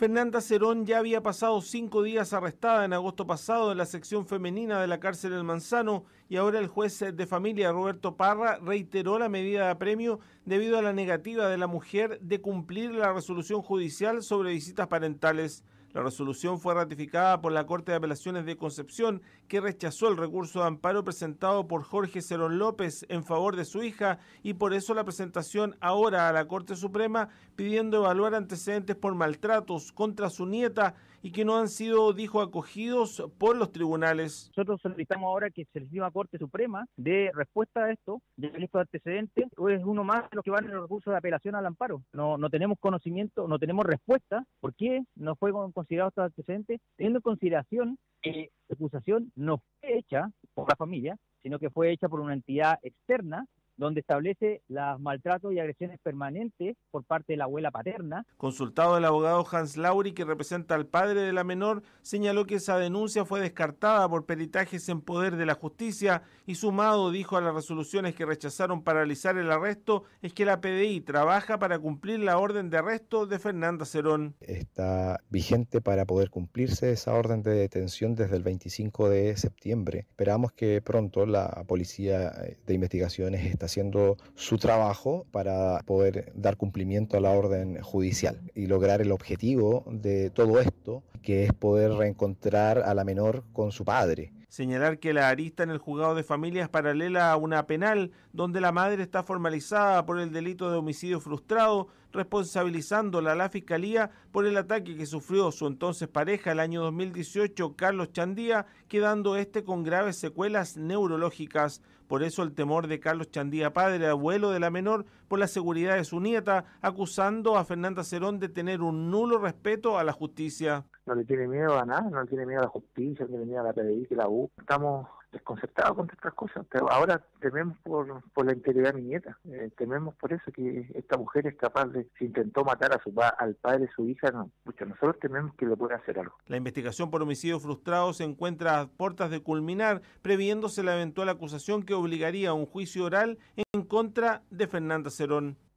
Fernanda Cerón ya había pasado cinco días arrestada en agosto pasado en la sección femenina de la cárcel El Manzano y ahora el juez de familia Roberto Parra reiteró la medida de apremio debido a la negativa de la mujer de cumplir la resolución judicial sobre visitas parentales. La resolución fue ratificada por la Corte de Apelaciones de Concepción, que rechazó el recurso de amparo presentado por Jorge Cerón López en favor de su hija y por eso la presentación ahora a la Corte Suprema pidiendo evaluar antecedentes por maltratos contra su nieta y que no han sido, dijo, acogidos por los tribunales. Nosotros solicitamos ahora que se les dio a Corte Suprema de respuesta a esto, de estos antecedentes es uno más de los que van en el recurso de apelación al amparo. No, no tenemos conocimiento, no tenemos respuesta por qué no fue con considerado estar presente, teniendo en consideración que la acusación no fue hecha por la familia, sino que fue hecha por una entidad externa donde establece los maltratos y agresiones permanentes por parte de la abuela paterna. Consultado el abogado Hans Lauri, que representa al padre de la menor, señaló que esa denuncia fue descartada por peritajes en poder de la justicia y sumado, dijo, a las resoluciones que rechazaron paralizar el arresto, es que la PDI trabaja para cumplir la orden de arresto de Fernanda Cerón. Está vigente para poder cumplirse esa orden de detención desde el 25 de septiembre. Esperamos que pronto la Policía de Investigaciones esté haciendo su trabajo para poder dar cumplimiento a la orden judicial y lograr el objetivo de todo esto, que es poder reencontrar a la menor con su padre. Señalar que la arista en el juzgado de familia es paralela a una penal donde la madre está formalizada por el delito de homicidio frustrado, responsabilizándola a la Fiscalía por el ataque que sufrió su entonces pareja el año 2018, Carlos Chandía, quedando este con graves secuelas neurológicas. Por eso el temor de Carlos Chandía, padre, abuelo de la menor, por la seguridad de su nieta, acusando a Fernanda Cerón de tener un nulo respeto a la justicia. No le tiene miedo a nada, no le tiene miedo a la justicia, no le tiene miedo a la PDI, que la U. Estamos Desconcertado con estas cosas. Ahora tememos por, por la integridad de mi nieta, eh, tememos por eso que esta mujer es capaz de, si intentó matar a su al padre de su hija, nosotros tememos que le pueda hacer algo. La investigación por homicidio frustrado se encuentra a puertas de culminar, previéndose la eventual acusación que obligaría a un juicio oral en contra de Fernanda Cerón.